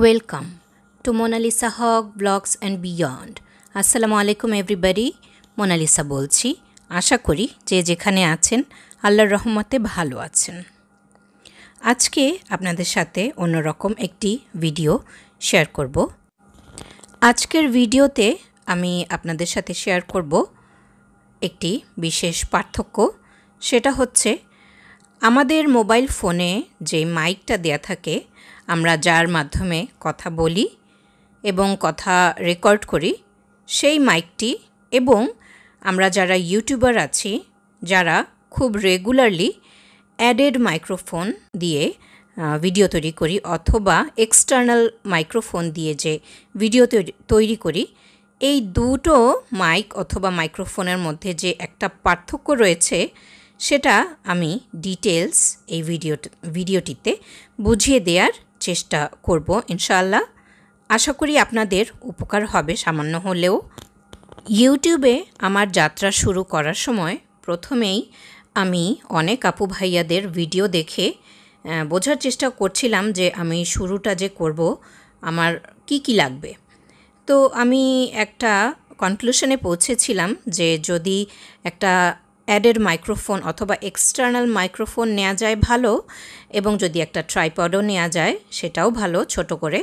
Welcome to Monalisa Haque blogs and Beyond. আসসালামু আলাইকুম এভরিবারি Mona Lisa বলছি আশা করি যে যেখানে আছেন আল্লাহর রহমতে ভালো আছেন আজকে আপনাদের সাথে অন্যরকম একটি ভিডিও শেয়ার করব আজকের ভিডিওতে আমি আপনাদের সাথে শেয়ার করব একটি বিশেষ পার্থক্য সেটা হচ্ছে আমাদের মোবাইল ফোনে যে মাইকটা দেয়া থাকে আমরা যার মাধ্যমে কথা বলি এবং কথা রেকর্ড করি সেই মাইকটি এবং আমরা যারা ইউটিউবার আছি যারা খুব রেগুলারলি অ্যাডেড মাইক্রোফোন দিয়ে ভিডিও তৈরি করি অথবা এক্সটার্নাল মাইক্রোফোন দিয়ে যে ভিডিও তৈরি করি এই দুটো মাইক অথবা মাইক্রোফোনের মধ্যে যে একটা পার্থক্য রয়েছে সেটা আমি ডিটেলস এই ভিডিও ভিডিওটিতে বুঝিয়ে দেওয়ার চেষ্টা করব ইনশাল্লাহ আশা করি আপনাদের উপকার হবে সামান্য হলেও ইউটিউবে আমার যাত্রা শুরু করার সময় প্রথমেই আমি অনেক আপু ভাইয়াদের ভিডিও দেখে বোঝার চেষ্টা করছিলাম যে আমি শুরুটা যে করব আমার কি কি লাগবে তো আমি একটা কনক্লুশনে পৌঁছেছিলাম যে যদি একটা অ্যাডেড মাইক্রোফোন অথবা এক্সটার্নাল মাইক্রোফোন নেওয়া যায় ভালো এবং যদি একটা ট্রাইপডও নেওয়া যায় সেটাও ভালো ছোট করে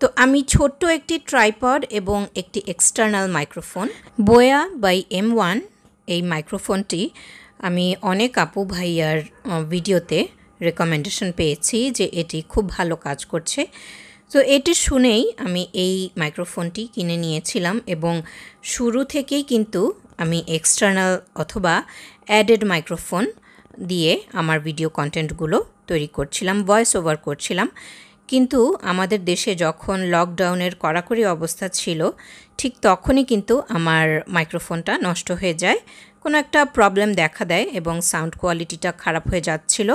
তো আমি ছোট্ট একটি ট্রাইপড এবং একটি external microphone Boya by M one এই মাইক্রোফোনটি আমি অনেক আপু ভাইয়ার ভিডিওতে রেকমেন্ডেশন পেয়েছি যে এটি খুব ভালো কাজ করছে তো এটি শুনেই আমি এই মাইক্রোফোনটি কিনে নিয়েছিলাম এবং শুরু থেকেই কিন্তু আমি এক্সটার্নাল অথবা অ্যাডেড মাইক্রোফোন দিয়ে আমার ভিডিও কন্টেন্টগুলো তৈরি করছিলাম ভয়েস ওভার করছিলাম কিন্তু আমাদের দেশে যখন লকডাউনের কড়াকড়ি অবস্থা ছিল ঠিক তখনই কিন্তু আমার মাইক্রোফোনটা নষ্ট হয়ে যায় কোনো একটা প্রবলেম দেখা দেয় এবং সাউন্ড কোয়ালিটিটা খারাপ হয়ে যাচ্ছিল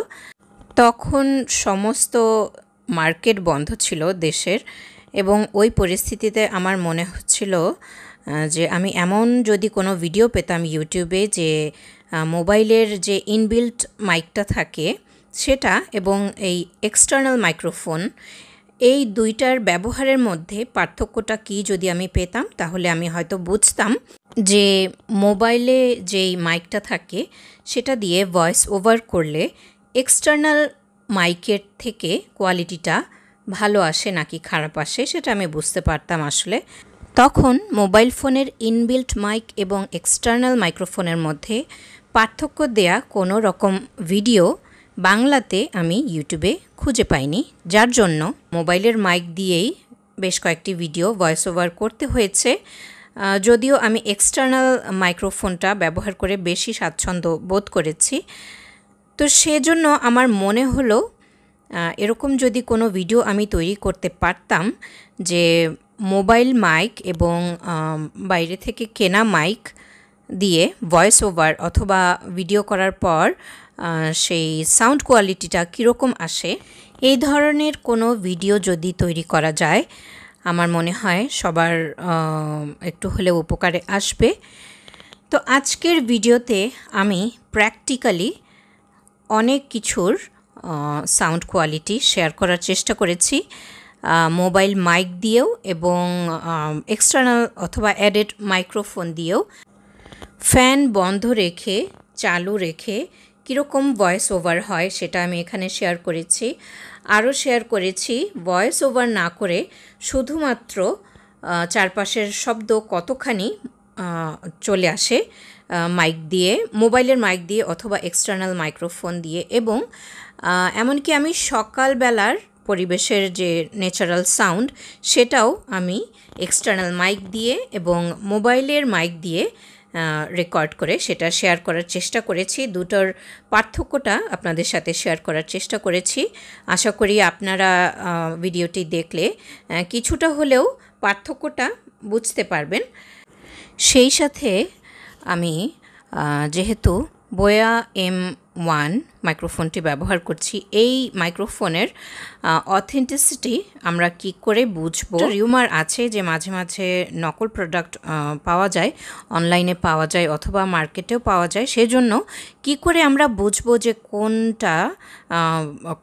তখন সমস্ত মার্কেট বন্ধ ছিল দেশের এবং ওই পরিস্থিতিতে আমার মনে হচ্ছিল যে আমি এমন যদি কোনো ভিডিও পেতাম ইউটিউবে যে মোবাইলের যে ইনবিল্ট মাইকটা থাকে সেটা এবং এই এক্সটার্নাল মাইক্রোফোন এই দুইটার ব্যবহারের মধ্যে পার্থক্যটা কি যদি আমি পেতাম তাহলে আমি হয়তো বুঝতাম যে মোবাইলে যেই মাইকটা থাকে সেটা দিয়ে ভয়েস ওভার করলে এক্সটার্নাল মাইকের থেকে কোয়ালিটিটা ভালো আসে নাকি খারাপ আসে সেটা আমি বুঝতে পারতাম আসলে তখন মোবাইল ফোনের ইনবিল্ট মাইক এবং এক্সটার্নাল মাইক্রোফোনের মধ্যে পার্থক্য দেয়া কোনো রকম ভিডিও বাংলাতে আমি ইউটিউবে খুঁজে পাইনি যার জন্য মোবাইলের মাইক দিয়েই বেশ কয়েকটি ভিডিও ভয়েস ওভার করতে হয়েছে যদিও আমি এক্সটার্নাল মাইক্রোফোনটা ব্যবহার করে বেশি স্বাচ্ছন্দ্য বোধ করেছি তো সেজন্য আমার মনে হলো এরকম যদি কোনো ভিডিও আমি তৈরি করতে পারতাম যে মোবাইল মাইক এবং বাইরে থেকে কেনা মাইক দিয়ে ভয়েস ওভার অথবা ভিডিও করার পর সেই সাউন্ড কোয়ালিটিটা কীরকম আসে এই ধরনের কোনো ভিডিও যদি তৈরি করা যায় আমার মনে হয় সবার একটু হলেও উপকারে আসবে তো আজকের ভিডিওতে আমি প্র্যাকটিক্যালি অনেক কিছুর সাউন্ড কোয়ালিটি শেয়ার করার চেষ্টা করেছি মোবাইল মাইক দিয়েও এবং এক্সটার্নাল অথবা অ্যাডেড মাইক্রোফোন দিয়েও ফ্যান বন্ধ রেখে চালু রেখে কীরকম ভয়েস ওভার হয় সেটা আমি এখানে শেয়ার করেছি আরও শেয়ার করেছি ভয়েস ওভার না করে শুধুমাত্র চারপাশের শব্দ কতখানি চলে আসে মাইক দিয়ে মোবাইলের মাইক দিয়ে অথবা এক্সটার্নাল মাইক্রোফোন দিয়ে এবং এমনকি আমি সকালবেলার পরিবেশের যে ন্যাচারাল সাউন্ড সেটাও আমি এক্সটার্নাল মাইক দিয়ে এবং মোবাইলের মাইক দিয়ে রেকর্ড করে সেটা শেয়ার করার চেষ্টা করেছি দুটোর পার্থক্যটা আপনাদের সাথে শেয়ার করার চেষ্টা করেছি আশা করি আপনারা ভিডিওটি দেখলে কিছুটা হলেও পার্থক্যটা বুঝতে পারবেন সেই সাথে আমি যেহেতু বোয়া এম ওয়ান মাইক্রোফোনটি ব্যবহার করছি এই মাইক্রোফোনের অথেন্টিসিটি আমরা কি করে বুঝবো রিউমার আছে যে মাঝে মাঝে নকল প্রোডাক্ট পাওয়া যায় অনলাইনে পাওয়া যায় অথবা মার্কেটেও পাওয়া যায় সেজন্য কি করে আমরা বুঝবো যে কোনটা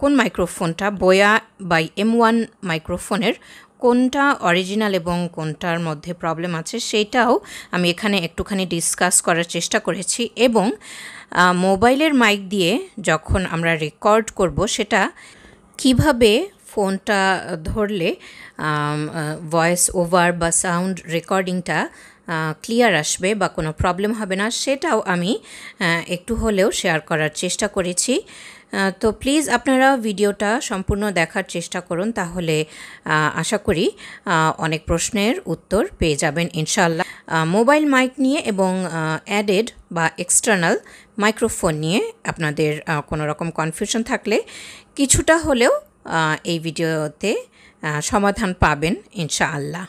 কোন মাইক্রোফোনটা বোয়া বাই এম ওয়ান মাইক্রোফোনের কোনটা অরিজিনাল এবং কোনটার মধ্যে প্রবলেম আছে সেটাও আমি এখানে একটুখানি ডিসকাস করার চেষ্টা করেছি এবং মোবাইলের মাইক দিয়ে যখন আমরা রেকর্ড করব সেটা কিভাবে ফোনটা ধরলে ভয়েস ওভার বা সাউন্ড রেকর্ডিংটা ক্লিয়ার আসবে বা কোনো প্রবলেম হবে না সেটাও আমি একটু হলেও শেয়ার করার চেষ্টা করেছি তো প্লিজ আপনারা ভিডিওটা সম্পূর্ণ দেখার চেষ্টা করুন তাহলে আশা করি অনেক প্রশ্নের উত্তর পেয়ে যাবেন ইনশাল্লাহ মোবাইল মাইক নিয়ে এবং অ্যাডেড বা এক্সটার্নাল মাইক্রোফোন নিয়ে আপনাদের কোনো রকম কনফিউশন থাকলে কিছুটা হলেও এই ভিডিওতে সমাধান পাবেন আল্লাহ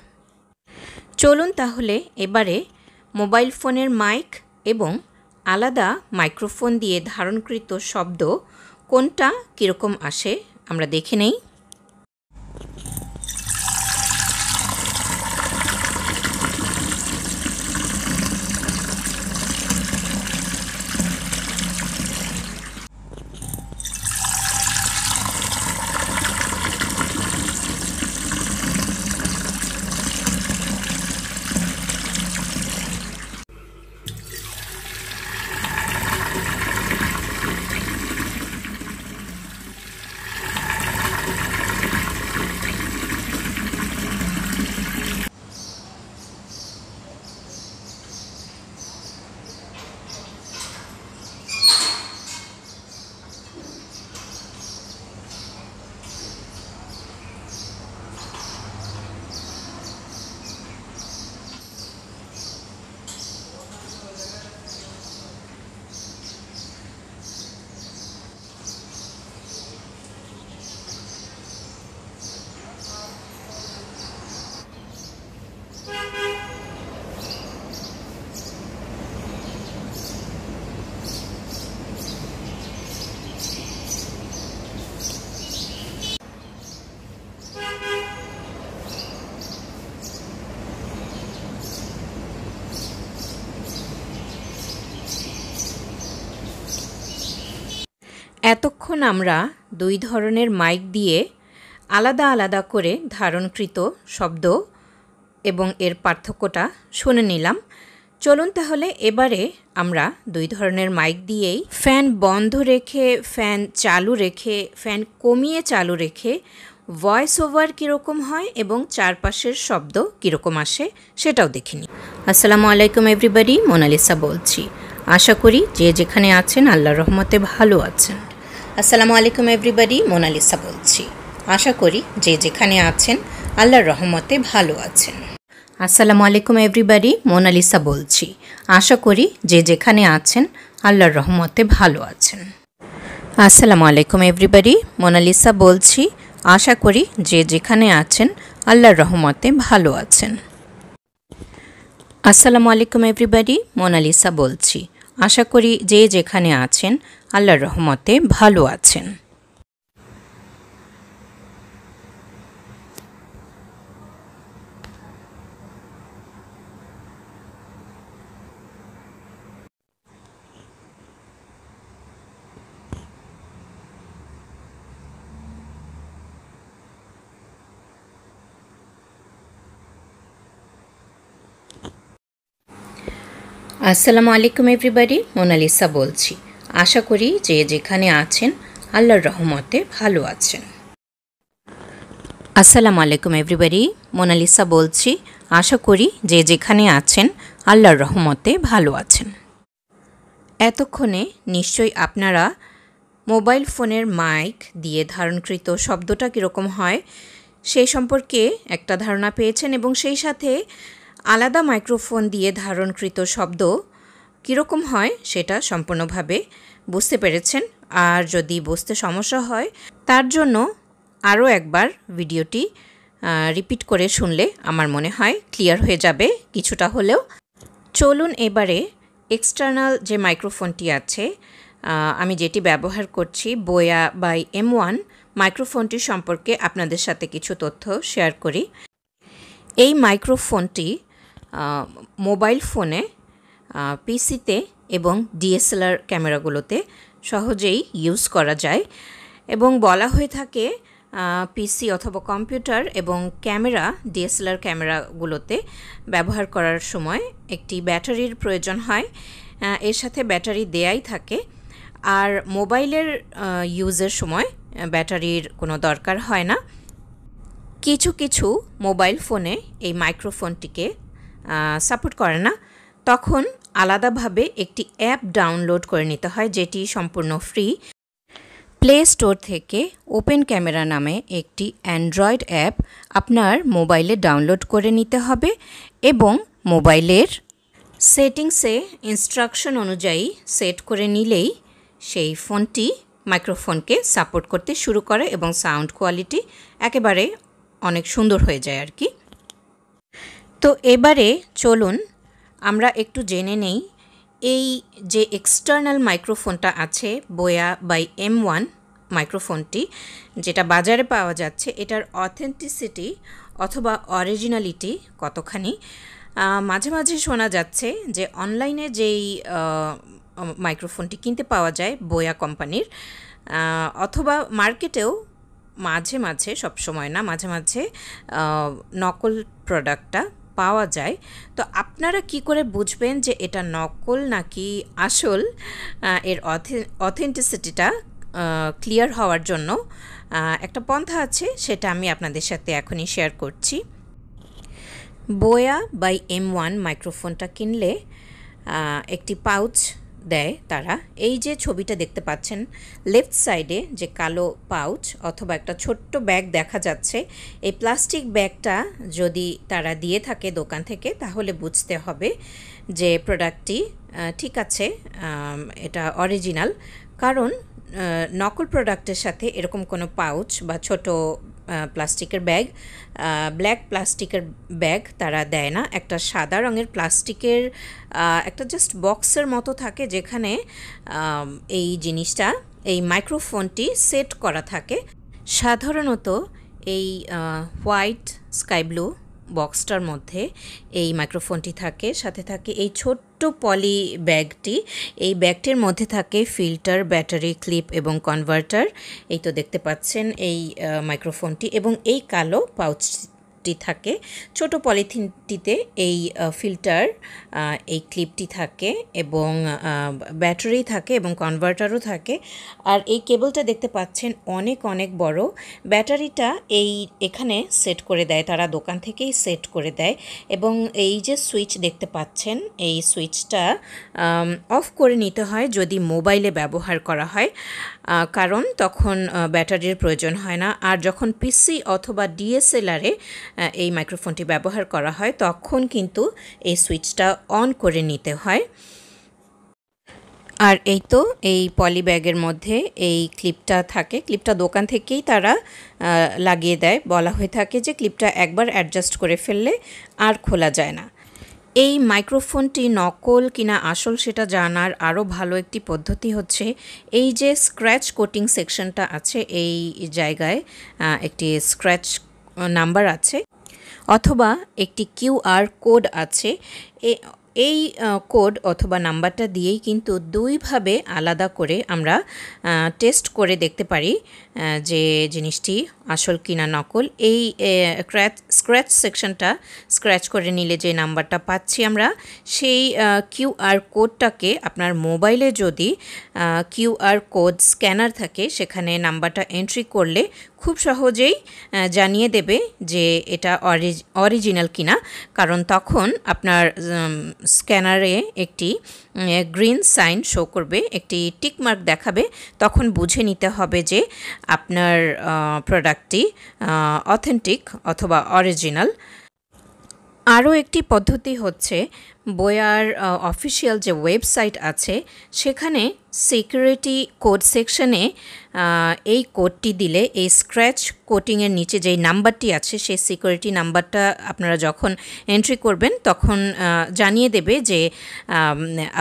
চলুন তাহলে এবারে মোবাইল ফোনের মাইক এবং আলাদা মাইক্রোফোন দিয়ে ধারণকৃত শব্দ কোনটা কীরকম আসে আমরা দেখে নেই এখন আমরা দুই ধরনের মাইক দিয়ে আলাদা আলাদা করে ধারণকৃত শব্দ এবং এর পার্থক্যটা শুনে নিলাম চলুন তাহলে এবারে আমরা দুই ধরনের মাইক দিয়েই ফ্যান বন্ধ রেখে ফ্যান চালু রেখে ফ্যান কমিয়ে চালু রেখে ভয়েস ওভার কীরকম হয় এবং চারপাশের শব্দ কীরকম আসে সেটাও দেখে নিই আসসালামু আলাইকুম এভরিবাডি মোনালিসা বলছি আশা করি যে যেখানে আছেন আল্লাহ রহমতে ভালো আছেন আসসালামু আলাইকুম এভরিবাডি মোনালিসা বলছি আশা করি যে যেখানে আছেন আল্লাহর রহমতে ভালো আছেন আসসালামু আলাইকুম এভরিবাডি মোনালিসা বলছি আশা করি যে যেখানে আছেন আল্লাহর রহমতে ভালো আছেন আসসালামু আলাইকুম এভরিবাডি মোনালিসা বলছি আশা করি যে যেখানে আছেন আল্লাহর রহমতে ভালো আছেন আসসালামু আলাইকুম এভরিবাডি মোনালিসা বলছি আশা করি যে যেখানে আছেন আল্লাহর রহমতে ভালো আছেন আসসালামু আলাইকুম এভরিবাডি মোনালিসা বলছি আশা করি যে যেখানে আছেন আল্লাহর রহমতে ভালো আছেন আসসালামু আলাইকুম এভরিবাডি মোনালিসা বলছি আশা করি যে যেখানে আছেন আল্লাহর রহমতে ভালো আছেন এতক্ষণে নিশ্চয়ই আপনারা মোবাইল ফোনের মাইক দিয়ে ধারণকৃত শব্দটা কীরকম হয় সেই সম্পর্কে একটা ধারণা পেয়েছেন এবং সেই সাথে আলাদা মাইক্রোফোন দিয়ে ধারণকৃত শব্দ কীরকম হয় সেটা সম্পূর্ণভাবে বুঝতে পেরেছেন আর যদি বুঝতে সমস্যা হয় তার জন্য আরও একবার ভিডিওটি রিপিট করে শুনলে আমার মনে হয় ক্লিয়ার হয়ে যাবে কিছুটা হলেও চলুন এবারে এক্সটার্নাল যে মাইক্রোফোনটি আছে আমি যেটি ব্যবহার করছি বোয়া বাই এম ওয়ান মাইক্রোফোনটি সম্পর্কে আপনাদের সাথে কিছু তথ্য শেয়ার করি এই মাইক্রোফোনটি মোবাইল ফোনে পিসিতে এবং ডিএসএলআর ক্যামেরাগুলোতে সহজেই ইউজ করা যায় এবং বলা হয়ে থাকে পিসি অথবা কম্পিউটার এবং ক্যামেরা ডিএসএলআর ক্যামেরাগুলোতে ব্যবহার করার সময় একটি ব্যাটারির প্রয়োজন হয় এর সাথে ব্যাটারি দেয়াই থাকে আর মোবাইলের ইউজের সময় ব্যাটারির কোনো দরকার হয় না কিছু কিছু মোবাইল ফোনে এই মাইক্রোফোনটিকে সাপোর্ট করে না তখন আলাদাভাবে একটি অ্যাপ ডাউনলোড করে নিতে হয় যেটি সম্পূর্ণ ফ্রি প্লে স্টোর থেকে ওপেন ক্যামেরা নামে একটি অ্যান্ড্রয়েড অ্যাপ আপনার মোবাইলে ডাউনলোড করে নিতে হবে এবং মোবাইলের সেটিংসে ইনস্ট্রাকশন অনুযায়ী সেট করে নিলেই সেই ফোনটি মাইক্রোফোনকে সাপোর্ট করতে শুরু করে এবং সাউন্ড কোয়ালিটি একেবারে অনেক সুন্দর হয়ে যায় আর কি তো এবারে চলুন আমরা একটু জেনে নেই এই যে এক্সটার্নাল মাইক্রোফোনটা আছে বোয়া বাই এম ওয়ান মাইক্রোফোনটি যেটা বাজারে পাওয়া যাচ্ছে এটার অথেন্টিসিটি অথবা অরিজিনালিটি কতখানি মাঝে মাঝে শোনা যাচ্ছে যে অনলাইনে যেই মাইক্রোফোনটি কিনতে পাওয়া যায় বোয়া কোম্পানির অথবা মার্কেটেও মাঝে মাঝে সব সময় না মাঝে মাঝে নকল প্রোডাক্টটা পাওয়া যায় তো আপনারা কি করে বুঝবেন যে এটা নকল নাকি আসল এর অথেন্টিসিটিটা ক্লিয়ার হওয়ার জন্য একটা পন্থা আছে সেটা আমি আপনাদের সাথে এখনই শেয়ার করছি বোয়া বাই এম ওয়ান মাইক্রোফোনটা কিনলে একটি পাউচ দেয় তারা এই যে ছবিটা দেখতে পাচ্ছেন লেফট সাইডে যে কালো পাউচ অথবা একটা ছোট্ট ব্যাগ দেখা যাচ্ছে এই প্লাস্টিক ব্যাগটা যদি তারা দিয়ে থাকে দোকান থেকে তাহলে বুঝতে হবে যে প্রোডাক্টটি ঠিক আছে এটা অরিজিনাল কারণ নকল প্রোডাক্টের সাথে এরকম কোনো পাউচ বা ছোট প্লাস্টিকের ব্যাগ ব্ল্যাক প্লাস্টিকের ব্যাগ তারা দেয় না একটা সাদা রঙের প্লাস্টিকের একটা জাস্ট বক্সের মতো থাকে যেখানে এই জিনিসটা এই মাইক্রোফোনটি সেট করা থাকে সাধারণত এই হোয়াইট স্কাই ব্লু বক্সটার মধ্যে এই মাইক্রোফোনটি থাকে সাথে থাকে এই ছোট্ট পলি ব্যাগটি এই ব্যাগটির মধ্যে থাকে ফিল্টার ব্যাটারি ক্লিপ এবং কনভার্টার এই তো দেখতে পাচ্ছেন এই মাইক্রোফোনটি এবং এই কালো পাউচটি থাকে ছোট পলিথিন ক্লিপটিতে এই ফিল্টার এই ক্লিপটি থাকে এবং ব্যাটারি থাকে এবং কনভার্টারও থাকে আর এই কেবলটা দেখতে পাচ্ছেন অনেক অনেক বড় ব্যাটারিটা এই এখানে সেট করে দেয় তারা দোকান থেকেই সেট করে দেয় এবং এই যে সুইচ দেখতে পাচ্ছেন এই সুইচটা অফ করে নিতে হয় যদি মোবাইলে ব্যবহার করা হয় কারণ তখন ব্যাটারির প্রয়োজন হয় না আর যখন পিসি অথবা ডিএসএলআরে এই মাইক্রোফোনটি ব্যবহার করা হয় তখন কিন্তু এই সুইচটা অন করে নিতে হয় আর এই তো এই পলি ব্যাগের মধ্যে এই ক্লিপটা থাকে ক্লিপটা দোকান থেকেই তারা লাগিয়ে দেয় বলা হয়ে থাকে যে ক্লিপটা একবার অ্যাডজাস্ট করে ফেললে আর খোলা যায় না এই মাইক্রোফোনটি নকল কিনা আসল সেটা জানার আরও ভালো একটি পদ্ধতি হচ্ছে এই যে স্ক্র্যাচ কোটিং সেকশনটা আছে এই জায়গায় একটি স্ক্র্যাচ নাম্বার আছে অথবা একটি কিউআর কোড আছে এই কোড অথবা নাম্বারটা দিয়েই কিন্তু দুইভাবে আলাদা করে আমরা টেস্ট করে দেখতে পারি যে জিনিসটি আসল কিনা নকল এই স্ক্র্যাচ স্ক্র্যাচ সেকশনটা স্ক্র্যাচ করে নিলে যে নাম্বারটা পাচ্ছি আমরা সেই কিউআর কোডটাকে আপনার মোবাইলে যদি কিউআর কোড স্ক্যানার থাকে সেখানে নাম্বারটা এন্ট্রি করলে খুব সহজেই জানিয়ে দেবে যে এটা অরিজিনাল কিনা কারণ তখন আপনার স্ক্যানারে একটি গ্রিন সাইন শো করবে একটি টিকমার্ক দেখাবে তখন বুঝে নিতে হবে যে আপনার প্রোডাক্টটি অথেন্টিক অথবা অরিজিনাল আরও একটি পদ্ধতি হচ্ছে বয়ার অফিসিয়াল যে ওয়েবসাইট আছে সেখানে সিকিউরিটি কোড সেকশনে এই কোডটি দিলে এই স্ক্র্যাচ কোটিংয়ের নিচে যেই নাম্বারটি আছে সেই সিকিউরিটি নাম্বারটা আপনারা যখন এন্ট্রি করবেন তখন জানিয়ে দেবে যে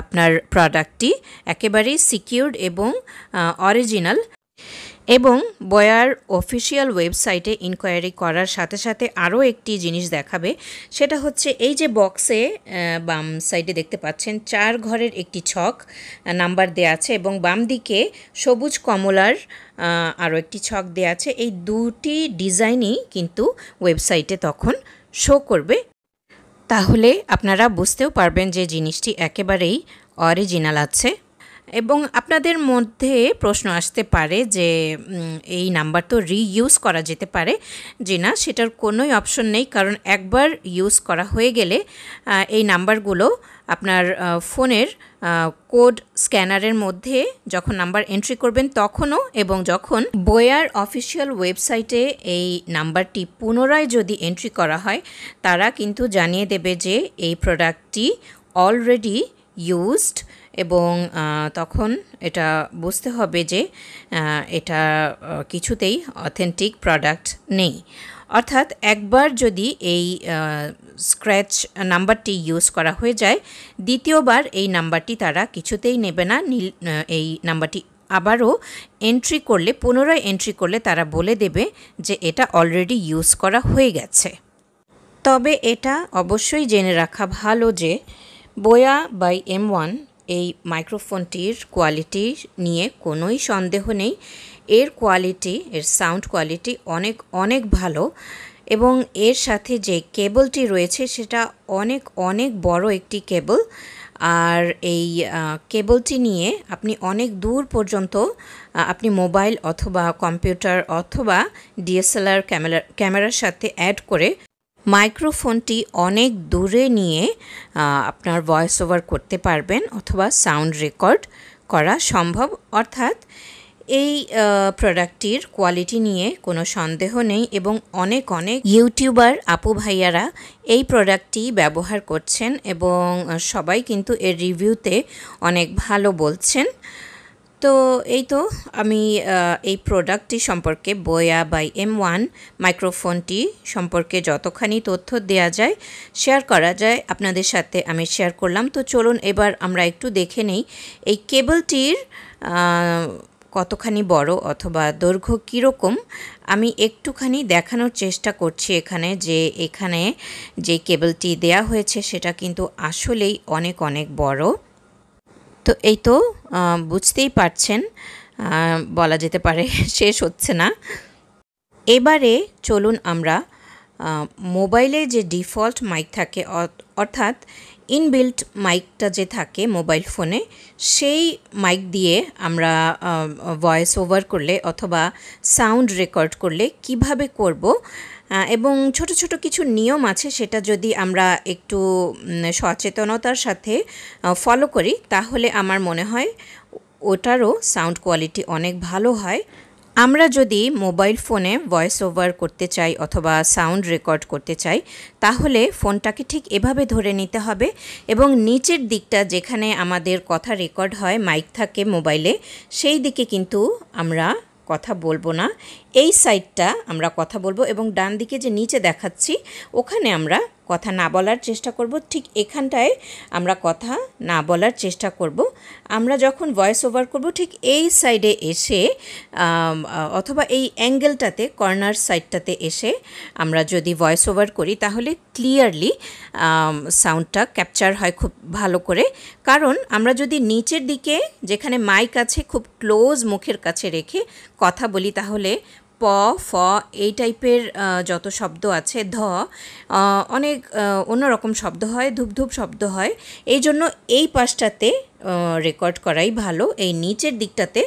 আপনার প্রোডাক্টটি একেবারেই সিকিউরড এবং অরিজিনাল এবং বয়ার অফিসিয়াল ওয়েবসাইটে ইনকোয়ারি করার সাথে সাথে আরও একটি জিনিস দেখাবে সেটা হচ্ছে এই যে বক্সে বাম সাইডে দেখতে পাচ্ছেন চার ঘরের একটি ছক নাম্বার দেওয়া আছে এবং বাম দিকে সবুজ কমলার আরও একটি ছক দেওয়া আছে এই দুটি ডিজাইনই কিন্তু ওয়েবসাইটে তখন শো করবে তাহলে আপনারা বুঝতেও পারবেন যে জিনিসটি একেবারেই অরিজিনাল আছে এবং আপনাদের মধ্যে প্রশ্ন আসতে পারে যে এই নাম্বার তো রিইউজ করা যেতে পারে যে না সেটার কোনোই অপশন নেই কারণ একবার ইউজ করা হয়ে গেলে এই নাম্বারগুলো আপনার ফোনের কোড স্ক্যানারের মধ্যে যখন নাম্বার এন্ট্রি করবেন তখনও এবং যখন বয়ার অফিসিয়াল ওয়েবসাইটে এই নাম্বারটি পুনরায় যদি এন্ট্রি করা হয় তারা কিন্তু জানিয়ে দেবে যে এই প্রোডাক্টটি অলরেডি ইউজড এবং তখন এটা বুঝতে হবে যে এটা কিছুতেই অথেন্টিক প্রোডাক্ট নেই অর্থাৎ একবার যদি এই স্ক্র্যাচ নাম্বারটি ইউজ করা হয়ে যায় দ্বিতীয়বার এই নাম্বারটি তারা কিছুতেই নেবে না এই নাম্বারটি আবারও এন্ট্রি করলে পুনরায় এন্ট্রি করলে তারা বলে দেবে যে এটা অলরেডি ইউজ করা হয়ে গেছে তবে এটা অবশ্যই জেনে রাখা ভালো যে বোয়া বাই এম ওয়ান এই মাইক্রোফোনটির কোয়ালিটি নিয়ে কোনোই সন্দেহ নেই এর কোয়ালিটি এর সাউন্ড কোয়ালিটি অনেক অনেক ভালো এবং এর সাথে যে কেবলটি রয়েছে সেটা অনেক অনেক বড় একটি কেবল আর এই কেবলটি নিয়ে আপনি অনেক দূর পর্যন্ত আপনি মোবাইল অথবা কম্পিউটার অথবা ডিএসএলআর ক্যামেরা ক্যামেরার সাথে অ্যাড করে মাইক্রোফোনটি অনেক দূরে নিয়ে আপনার ভয়েস ওভার করতে পারবেন অথবা সাউন্ড রেকর্ড করা সম্ভব অর্থাৎ এই প্রোডাক্টটির কোয়ালিটি নিয়ে কোনো সন্দেহ নেই এবং অনেক অনেক ইউটিউবার আপু ভাইয়ারা এই প্রোডাক্টটি ব্যবহার করছেন এবং সবাই কিন্তু এর রিভিউতে অনেক ভালো বলছেন তো এই তো আমি এই প্রোডাক্টটি সম্পর্কে বয়া বাই এম ওয়ান মাইক্রোফোনটি সম্পর্কে যতখানি তথ্য দেয়া যায় শেয়ার করা যায় আপনাদের সাথে আমি শেয়ার করলাম তো চলুন এবার আমরা একটু দেখে নেই এই কেবলটির কতখানি বড় অথবা দৈর্ঘ্য কীরকম আমি একটুখানি দেখানোর চেষ্টা করছি এখানে যে এখানে যে কেবলটি দেয়া হয়েছে সেটা কিন্তু আসলেই অনেক অনেক বড় তো এই তো বুঝতেই পারছেন বলা যেতে পারে শেষ হচ্ছে না এবারে চলুন আমরা মোবাইলে যে ডিফল্ট মাইক থাকে অর্থাৎ ইনবিল্ট মাইকটা যে থাকে মোবাইল ফোনে সেই মাইক দিয়ে আমরা ভয়েস ওভার করলে অথবা সাউন্ড রেকর্ড করলে কিভাবে করব এবং ছোট ছোট কিছু নিয়ম আছে সেটা যদি আমরা একটু সচেতনতার সাথে ফলো করি তাহলে আমার মনে হয় ওটারও সাউন্ড কোয়ালিটি অনেক ভালো হয় আমরা যদি মোবাইল ফোনে ভয়েস ওভার করতে চাই অথবা সাউন্ড রেকর্ড করতে চাই তাহলে ফোনটাকে ঠিক এভাবে ধরে নিতে হবে এবং নিচের দিকটা যেখানে আমাদের কথা রেকর্ড হয় মাইক থাকে মোবাইলে সেই দিকে কিন্তু আমরা কথা বলবো না এই সাইডটা আমরা কথা বলবো এবং ডান দিকে যে নিচে দেখাচ্ছি ওখানে আমরা কথা না বলার চেষ্টা করব ঠিক এখানটায় আমরা কথা না বলার চেষ্টা করব আমরা যখন ভয়েস ওভার করব ঠিক এই সাইডে এসে অথবা এই অ্যাঙ্গেলটাতে কর্নার সাইডটাতে এসে আমরা যদি ভয়েস ওভার করি তাহলে ক্লিয়ারলি সাউন্ডটা ক্যাপচার হয় খুব ভালো করে কারণ আমরা যদি নিচের দিকে যেখানে মাইক আছে খুব ক্লোজ মুখের কাছে রেখে কথা বলি তাহলে প ফ এই টাইপের যত শব্দ আছে ধ অনেক অন্যরকম শব্দ হয় ধূপধূপ শব্দ হয় এই জন্য এই পাশটাতে রেকর্ড করাই ভালো এই নিচের দিকটাতে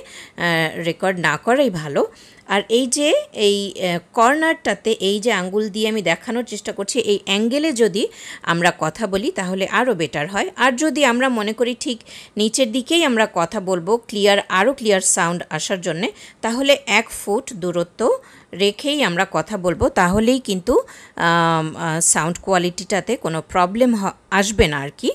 রেকর্ড না করাই ভালো আর এই যে এই কর্নারটাতে এই যে আঙ্গুল দিয়ে আমি দেখানোর চেষ্টা করছি এই অ্যাঙ্গেলে যদি আমরা কথা বলি তাহলে আরও বেটার হয় আর যদি আমরা মনে করি ঠিক নিচের দিকেই আমরা কথা বলবো ক্লিয়ার আরও ক্লিয়ার সাউন্ড আসার জন্যে তাহলে এক ফুট দূরত্ব রেখেই আমরা কথা বলবো তাহলেই কিন্তু সাউন্ড কোয়ালিটিটাতে কোনো প্রবলেম আসবে না আর কি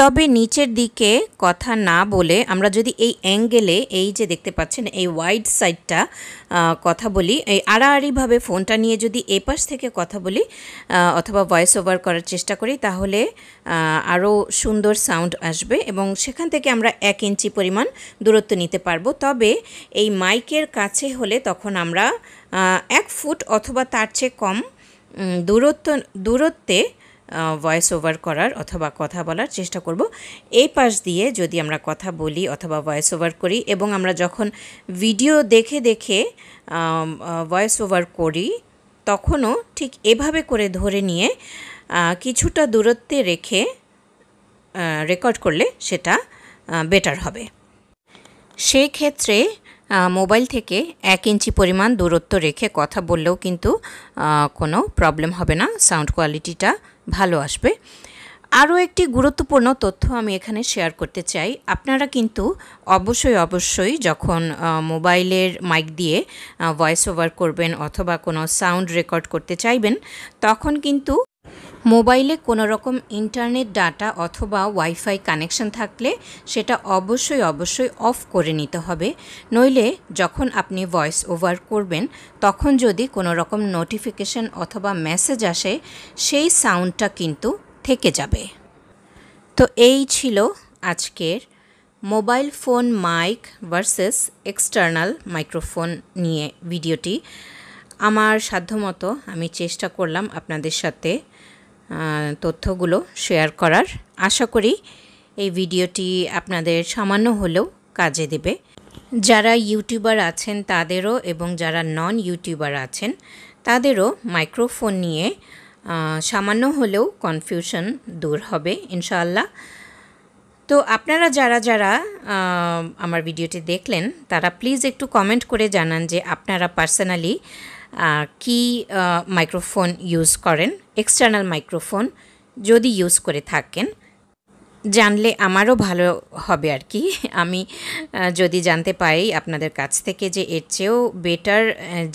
তবে নিচের দিকে কথা না বলে আমরা যদি এই অ্যাঙ্গেলে এই যে দেখতে পাচ্ছেন এই ওয়াইড সাইডটা কথা বলি এই আড়াআড়িভাবে ফোনটা নিয়ে যদি এপাশ থেকে কথা বলি অথবা ভয়েস ওভার করার চেষ্টা করি তাহলে আরও সুন্দর সাউন্ড আসবে এবং সেখান থেকে আমরা এক ইঞ্চি পরিমাণ দূরত্ব নিতে পারবো তবে এই মাইকের কাছে হলে তখন আমরা এক ফুট অথবা তার চেয়ে কম দূরত্ব দূরত্বে ভয়েস ওভার করার অথবা কথা বলার চেষ্টা করব এই পাশ দিয়ে যদি আমরা কথা বলি অথবা ভয়েস ওভার করি এবং আমরা যখন ভিডিও দেখে দেখে ভয়েস ওভার করি তখনও ঠিক এভাবে করে ধরে নিয়ে কিছুটা দূরত্বে রেখে রেকর্ড করলে সেটা বেটার হবে সেই ক্ষেত্রে মোবাইল থেকে এক ইঞ্চি পরিমাণ দূরত্ব রেখে কথা বললেও কিন্তু কোনো প্রবলেম হবে না সাউন্ড কোয়ালিটিটা ভালো আসবে আরও একটি গুরুত্বপূর্ণ তথ্য আমি এখানে শেয়ার করতে চাই আপনারা কিন্তু অবশ্যই অবশ্যই যখন মোবাইলের মাইক দিয়ে ভয়েস ওভার করবেন অথবা কোনো সাউন্ড রেকর্ড করতে চাইবেন তখন কিন্তু মোবাইলে কোনো রকম ইন্টারনেট ডাটা অথবা ওয়াইফাই কানেকশন থাকলে সেটা অবশ্যই অবশ্যই অফ করে নিতে হবে নইলে যখন আপনি ভয়েস ওভার করবেন তখন যদি কোনো রকম নোটিফিকেশন অথবা মেসেজ আসে সেই সাউন্ডটা কিন্তু থেকে যাবে তো এই ছিল আজকের mobile phone mic versus external microphone নিয়ে ভিডিওটি আমার সাধ্যমতো আমি চেষ্টা করলাম আপনাদের সাথে তথ্যগুলো শেয়ার করার আশা করি এই ভিডিওটি আপনাদের সামান্য হলেও কাজে দেবে যারা ইউটিউবার আছেন তাদেরও এবং যারা নন ইউটিউবার আছেন তাদেরও মাইক্রোফোন নিয়ে সামান্য হলেও কনফিউশন দূর হবে ইনশাআল্লাহ তো আপনারা যারা যারা আমার ভিডিওটি দেখলেন তারা প্লিজ একটু কমেন্ট করে জানান যে আপনারা পার্সোনালি কি মাইক্রোফোন ইউজ করেন এক্সটার্নাল মাইক্রোফোন যদি ইউজ করে থাকেন জানলে আমারও ভালো হবে আর কি আমি যদি জানতে পারি আপনাদের কাছ থেকে যে এর চেয়েও বেটার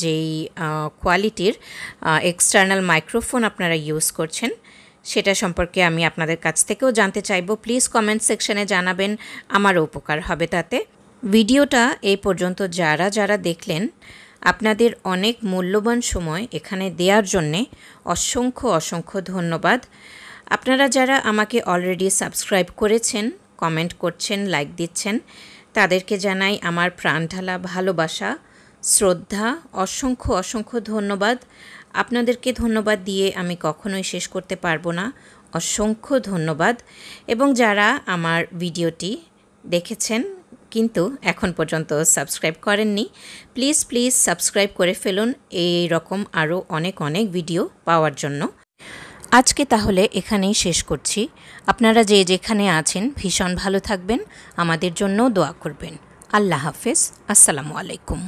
যেই কোয়ালিটির এক্সটার্নাল মাইক্রোফোন আপনারা ইউজ করছেন সেটা সম্পর্কে আমি আপনাদের কাছ থেকেও জানতে চাইব প্লিজ কমেন্ট সেকশানে জানাবেন আমারও উপকার হবে তাতে ভিডিওটা এই পর্যন্ত যারা যারা দেখলেন আপনাদের অনেক মূল্যবান সময় এখানে দেওয়ার জন্যে অসংখ্য অসংখ্য ধন্যবাদ আপনারা যারা আমাকে অলরেডি সাবস্ক্রাইব করেছেন কমেন্ট করছেন লাইক দিচ্ছেন তাদেরকে জানাই আমার প্রাণঢালা ভালোবাসা শ্রদ্ধা অসংখ্য অসংখ্য ধন্যবাদ আপনাদেরকে ধন্যবাদ দিয়ে আমি কখনোই শেষ করতে পারবো না অসংখ্য ধন্যবাদ এবং যারা আমার ভিডিওটি দেখেছেন কিন্তু এখন পর্যন্ত সাবস্ক্রাইব করেননি প্লিজ প্লিজ সাবস্ক্রাইব করে ফেলুন এই রকম আরও অনেক অনেক ভিডিও পাওয়ার জন্য আজকে তাহলে এখানেই শেষ করছি আপনারা যে যেখানে আছেন ভীষণ ভালো থাকবেন আমাদের জন্য দোয়া করবেন আল্লাহ হাফেজ আসসালামু আলাইকুম